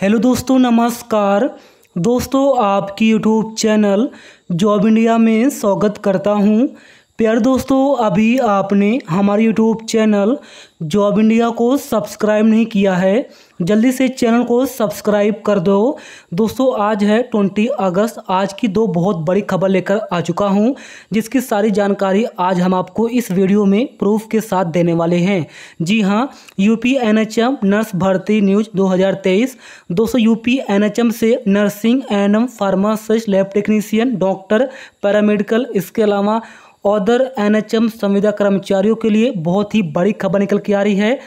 hello दोस्तों नमस्कार दोस्तों आपकी यूट्यूब चैनल जॉब इंडिया में स्वागत करता हूं प्यारे दोस्तों अभी आपने हमारे यूट्यूब चैनल जॉब इंडिया को सब्सक्राइब नहीं किया है जल्दी से चैनल को सब्सक्राइब कर दो दोस्तों आज है 20 अगस्त आज की दो बहुत बड़ी खबर लेकर आ चुका हूं जिसकी सारी जानकारी आज हम आपको इस वीडियो में प्रूफ के साथ देने वाले हैं जी हां यूपी एनएचएम नर्स भर्ती न्यूज 2023 दोस्तों यूपी एनएचएम से nursing and pharmacist lab technician doctor paramedical इसके अलावा अदर एनएचएम संविदा कर्मचारियों के लिए बहुत ही बड़ी खबर निकल के आ रही है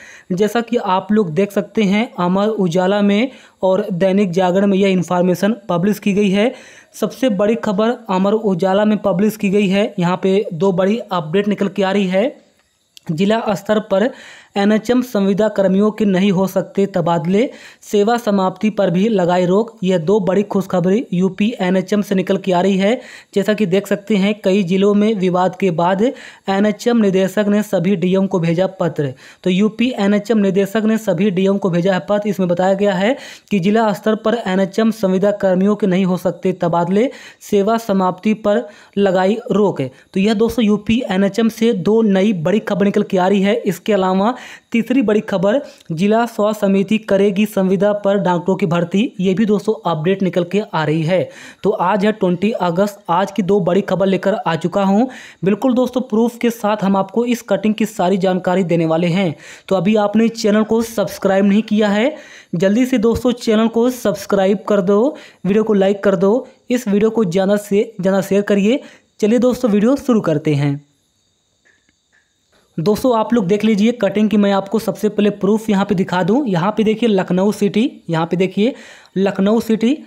जैसा कि आप लोग देख सकते हैं अमर उजाला में और दैनिक जागरण में यह इन्फॉर्मेशन पब्लिश की गई है सबसे बड़ी खबर अमर उजाला में पब्लिश की गई है यहाँ पे दो बड़ी अपडेट निकल के आ रही है जिला स्तर पर एनएचएम संविदा कर्मियों के नहीं हो सकते तबादले सेवा समाप्ति पर भी लगाई रोक यह दो बड़ी खुशखबरी यूपी एनएचएम से निकल के आ रही है जैसा कि देख सकते हैं कई जिलों में विवाद के बाद एनएचएम निदेशक ने सभी डीएम को भेजा पत्र तो यूपी एनएचएम निदेशक ने सभी डीएम को भेजा है पत्र इसमें बताया गया है कि जिला स्तर पर एनएचएम संविदा कर्मियों के नहीं हो सकते तबादले सेवा समाप्ति पर लगाई रोक तो यह दोस्तों यूपी एनएचएम से दो नई बड़ी खबर निकल के आ रही है इसके अलावा तीसरी बड़ी खबर जिला स्वास्थ्य समिति करेगी संविदा पर डॉक्टरों की भर्ती ये भी दोस्तों अपडेट निकल के आ रही है तो आज है ट्वेंटी अगस्त आज की दो बड़ी खबर लेकर आ चुका हूँ बिल्कुल दोस्तों प्रूफ के साथ हम आपको इस कटिंग की सारी जानकारी देने वाले हैं तो अभी आपने चैनल को सब्सक्राइब नहीं किया है जल्दी से दोस्तों चैनल को सब्सक्राइब कर दो वीडियो को लाइक कर दो इस वीडियो को ज़्यादा से ज़्यादा शेयर करिए चलिए दोस्तों वीडियो शुरू करते हैं दोस्तों आप लोग देख लीजिए कटिंग की मैं आपको सबसे पहले प्रूफ यहाँ पे दिखा दूँ यहाँ पे देखिए लखनऊ सिटी यहाँ पे देखिए लखनऊ सिटी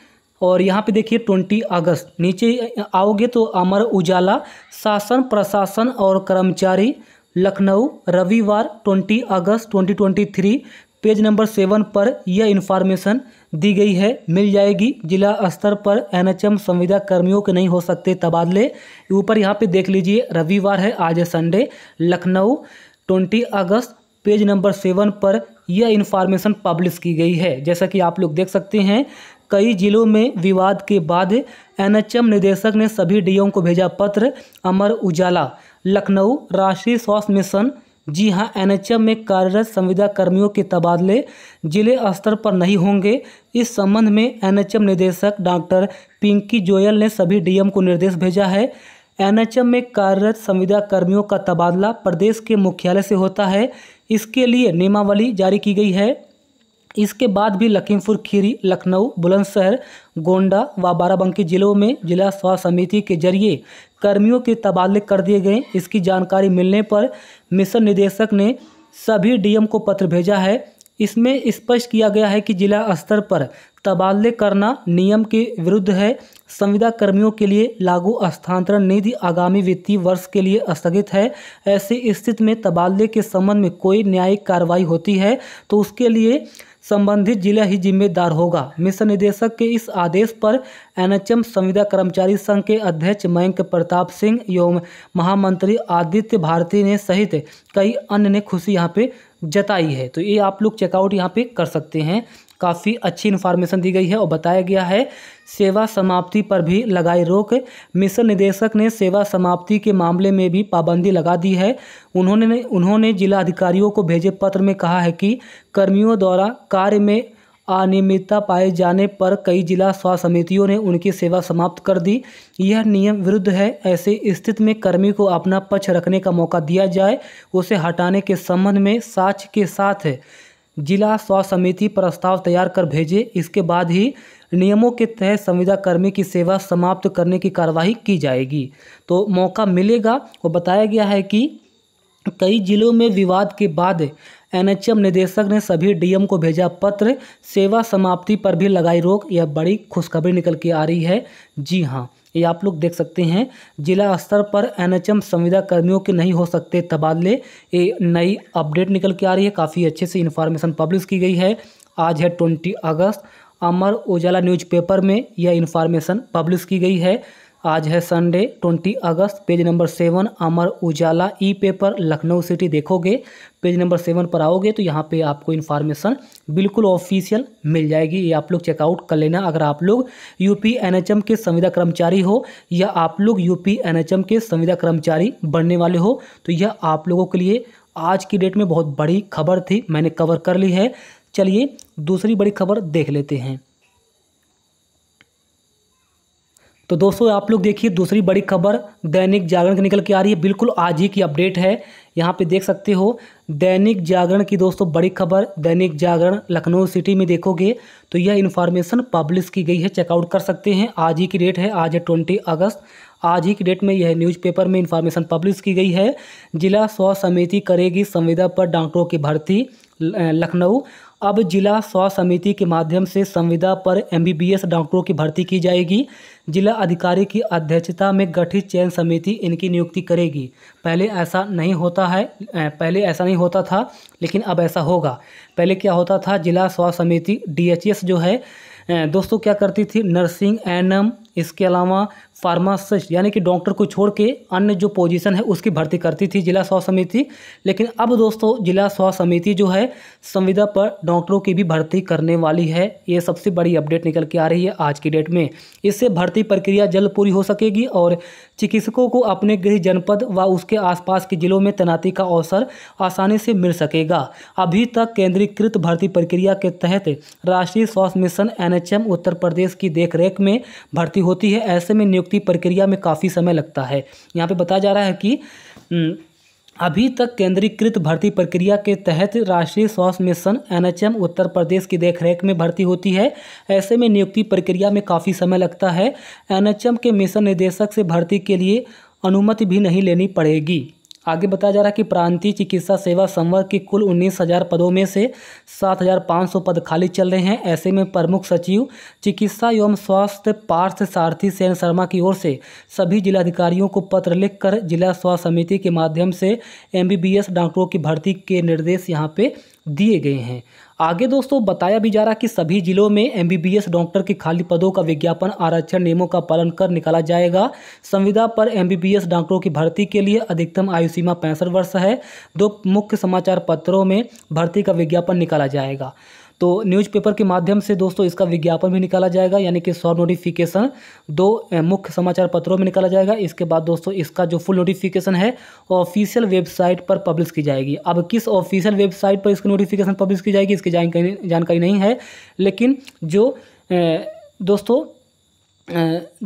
और यहाँ पे देखिए ट्वेंटी अगस्त नीचे आओगे तो अमर उजाला शासन प्रशासन और कर्मचारी लखनऊ रविवार ट्वेंटी अगस्त twenty twenty three page number seven पर यह इन्फॉर्मेशन दी गई है मिल जाएगी जिला स्तर पर एनएचएम संविदा कर्मियों के नहीं हो सकते तबादले ऊपर यहाँ पे देख लीजिए रविवार है आज है संडे लखनऊ ट्वेंटी अगस्त पेज नंबर सेवन पर यह इन्फॉर्मेशन पब्लिश की गई है जैसा कि आप लोग देख सकते हैं कई जिलों में विवाद के बाद एनएचएम निदेशक ने सभी डीएम को भेजा पत्र अमर उजाला लखनऊ राष्ट्रीय स्वास्थ्य मिशन जी हां एनएचएम में कार्यरत संविदा कर्मियों के तबादले जिले स्तर पर नहीं होंगे इस संबंध में एनएचएम निदेशक डॉक्टर पिंकी जोयल ने सभी डीएम को निर्देश भेजा है एनएचएम में कार्यरत संविदा कर्मियों का तबादला प्रदेश के मुख्यालय से होता है इसके लिए नियमावली जारी की गई है इसके बाद भी लखीमपुर खीरी लखनऊ बुलंदशहर गोंडा व बाराबंकी जिलों में जिला स्वास्थ्य समिति के जरिए कर्मियों के तबादले कर दिए गए इसकी जानकारी मिलने पर मिशन निदेशक ने सभी डीएम को पत्र भेजा है इसमें स्पष्ट किया गया है कि जिला स्तर पर तबादले करना नियम के विरुद्ध है संविदा कर्मियों के लिए लागू स्थानांतरण निधि आगामी वित्तीय वर्ष के लिए स्थगित है ऐसी स्थिति में तबादले के संबंध में कोई न्यायिक कार्रवाई होती है तो उसके लिए संबंधित जिला ही जिम्मेदार होगा मिशन निदेशक के इस आदेश पर एनएचएम संविदा कर्मचारी संघ के अध्यक्ष मयंक प्रताप सिंह एवं महामंत्री आदित्य भारती ने सहित कई अन्य ने खुशी यहाँ पे जताई है तो ये आप लोग चेकआउट यहाँ पे कर सकते हैं काफ़ी अच्छी इन्फॉर्मेशन दी गई है और बताया गया है सेवा समाप्ति पर भी लगाई रोक मिशन निदेशक ने सेवा समाप्ति के मामले में भी पाबंदी लगा दी है उन्होंने उन्होंने जिला अधिकारियों को भेजे पत्र में कहा है कि कर्मियों द्वारा कार्य में अनियमितता पाए जाने पर कई जिला स्वास्थ्य समितियों ने उनकी सेवा समाप्त कर दी यह नियम विरुद्ध है ऐसे स्थिति में कर्मी को अपना पक्ष रखने का मौका दिया जाए उसे हटाने के संबंध में साक्ष के साथ जिला स्वास्थ्य समिति प्रस्ताव तैयार कर भेजे इसके बाद ही नियमों के तहत संविदा कर्मी की सेवा समाप्त करने की कार्यवाही की जाएगी तो मौका मिलेगा और बताया गया है कि कई जिलों में विवाद के बाद एनएचएम निदेशक ने सभी डीएम को भेजा पत्र सेवा समाप्ति पर भी लगाई रोक यह बड़ी खुशखबरी निकल के आ रही है जी हाँ ये आप लोग देख सकते हैं जिला स्तर पर एनएचएम संविदा कर्मियों के नहीं हो सकते तबादले ये नई अपडेट निकल के आ रही है काफ़ी अच्छे से इन्फॉर्मेशन पब्लिश की गई है आज है ट्वेंटी अगस्त अमर उजाला न्यूज़पेपर में यह इन्फॉर्मेशन पब्लिश की गई है आज है संडे 20 अगस्त page number seven Amar Ujala e paper Lucknow city देखोगे पेज नंबर सेवन पर आओगे तो यहाँ पे आपको इन्फॉर्मेशन बिल्कुल ऑफिशियल मिल जाएगी ये आप लोग चेकआउट कर लेना अगर आप लोग यूपी एनएचएम के संविदा कर्मचारी हो या आप लोग यूपी एनएचएम के संविदा कर्मचारी बनने वाले हो तो यह आप लोगों के लिए आज की डेट में बहुत बड़ी खबर थी मैंने कवर कर ली है चलिए दूसरी बड़ी खबर देख लेते हैं तो दोस्तों आप लोग देखिए दूसरी बड़ी खबर दैनिक जागरण की निकल के आ रही है बिल्कुल आज ही की अपडेट है यहाँ पे देख सकते हो दैनिक जागरण की दोस्तों बड़ी खबर दैनिक जागरण लखनऊ सिटी में देखोगे तो यह इन्फॉर्मेशन पब्लिश की गई है चेकआउट कर सकते हैं आज ही की डेट है आज है ट्वेंटी अगस्त आज ही की डेट में यह न्यूज़पेपर में इन्फॉर्मेशन पब्लिश की गई है जिला स्वास्थ्य समिति करेगी संविदा पर डॉक्टरों की भर्ती लखनऊ अब जिला स्वास्थ्य समिति के माध्यम से संविदा पर एमबीबीएस डॉक्टरों की भर्ती की जाएगी जिला अधिकारी की अध्यक्षता में गठित चयन समिति इनकी नियुक्ति करेगी पहले ऐसा नहीं होता है पहले ऐसा नहीं होता था लेकिन अब ऐसा होगा पहले क्या होता था जिला स्वास्थ्य समिति डीएचएस जो है दोस्तों क्या करती थी नर्सिंग एन इसके अलावा फार्मासिस्ट यानी कि डॉक्टर को छोड़ के अन्य जो पोजीशन है उसकी भर्ती करती थी जिला स्वास्थ्य समिति लेकिन अब दोस्तों जिला स्वास्थ्य समिति जो है संविदा पर डॉक्टरों की भी भर्ती करने वाली है ये सबसे बड़ी अपडेट निकल के आ रही है आज की डेट में इससे भर्ती प्रक्रिया जल्द पूरी हो सकेगी और चिकित्सकों को अपने गृह जनपद व उसके आसपास के जिलों में तैनाती का अवसर आसानी से मिल सकेगा अभी तक केंद्रीकृत भर्ती प्रक्रिया के तहत राष्ट्रीय स्वास्थ्य मिशन एन उत्तर प्रदेश की देखरेख में भर्ती होती है ऐसे में नियुक्ति उसकी प्रक्रिया में काफ़ी समय लगता है यहाँ पे बताया जा रहा है कि हम्म, अभी तक केंद्रीकृत भर्ती प्रक्रिया के तहत राष्ट्रीय स्वास्थ्य मिशन एनएचएम उत्तर प्रदेश की देखरेख में भर्ती होती है ऐसे में नियुक्ति प्रक्रिया में काफ़ी समय लगता है एनएचएम के मिशन निदेशक से भर्ती के लिए अनुमति भी नहीं लेनी पड़ेगी आगे बताया जा रहा है कि प्रांतीय चिकित्सा सेवा संवर्ग के कुल उन्नीस हज़ार पदों में से सात हज़ार पाँच सौ पद खाली चल रहे हैं ऐसे में प्रमुख सचिव चिकित्सा एवं स्वास्थ्य पार्थ सारथी सेन शर्मा की ओर से सभी जिलाधिकारियों को पत्र लिखकर जिला स्वास्थ्य समिति के माध्यम से एम डॉक्टरों की भर्ती के निर्देश यहाँ पर दिए गए हैं आगे दोस्तों बताया भी जा रहा कि सभी जिलों में एमबीबीएस डॉक्टर के खाली पदों का विज्ञापन आरक्षण नियमों का पालन कर निकाला जाएगा संविदा पर एमबीबीएस डॉक्टरों की भर्ती के लिए अधिकतम आयु सीमा पैंसठ वर्ष है दो मुख्य समाचार पत्रों में भर्ती का विज्ञापन निकाला जाएगा तो न्यूज़पेपर के माध्यम से दोस्तों इसका विज्ञापन भी निकाला जाएगा यानी कि सॉ नोटिफिकेशन दो मुख्य समाचार पत्रों में निकाला जाएगा इसके बाद दोस्तों इसका जो फुल नोटिफिकेशन है ऑफिशियल वेबसाइट पर पब्लिश की जाएगी अब किस ऑफिशियल वेबसाइट पर इसकी नोटिफिकेशन पब्लिश की जाएगी इसकी जानकारी नहीं है लेकिन जो दोस्तों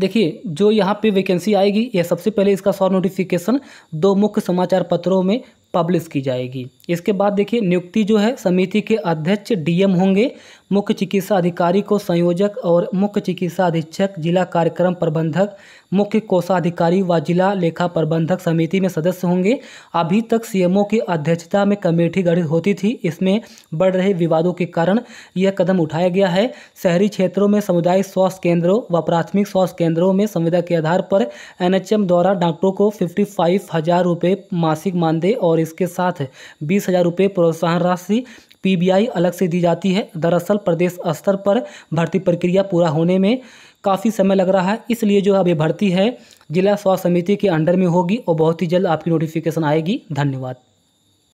देखिए जो यहाँ पे वैकेंसी आएगी यह सबसे पहले इसका सॉ नोटिफिकेशन दो मुख्य समाचार पत्रों में पब्लिश की जाएगी इसके बाद देखिए नियुक्ति जो है समिति के अध्यक्ष डीएम होंगे मुख्य चिकित्सा अधिकारी को संयोजक और मुख्य चिकित्सा अधीक्षक जिला कार्यक्रम प्रबंधक मुख्य कोषाधिकारी व जिला लेखा प्रबंधक समिति में सदस्य होंगे अभी तक सीएमओ की अध्यक्षता में कमेटी गठित होती थी इसमें बढ़ रहे विवादों के कारण यह कदम उठाया गया है शहरी क्षेत्रों में समुदाय स्वास्थ्य केंद्रों व प्राथमिक स्वास्थ्य केंद्रों में संविदा के आधार पर एनएचएम द्वारा डॉक्टरों को फिफ्टी फाइव हज़ार रुपये मासिक मानदेय और इसके साथ बीस हज़ार रुपये प्रोत्साहन राशि पीबीआई अलग से दी जाती है दरअसल प्रदेश स्तर पर भर्ती प्रक्रिया पूरा होने में काफ़ी समय लग रहा है इसलिए जो अभी भर्ती है जिला स्वास्थ्य समिति के अंडर में होगी और बहुत ही जल्द आपकी नोटिफिकेशन आएगी धन्यवाद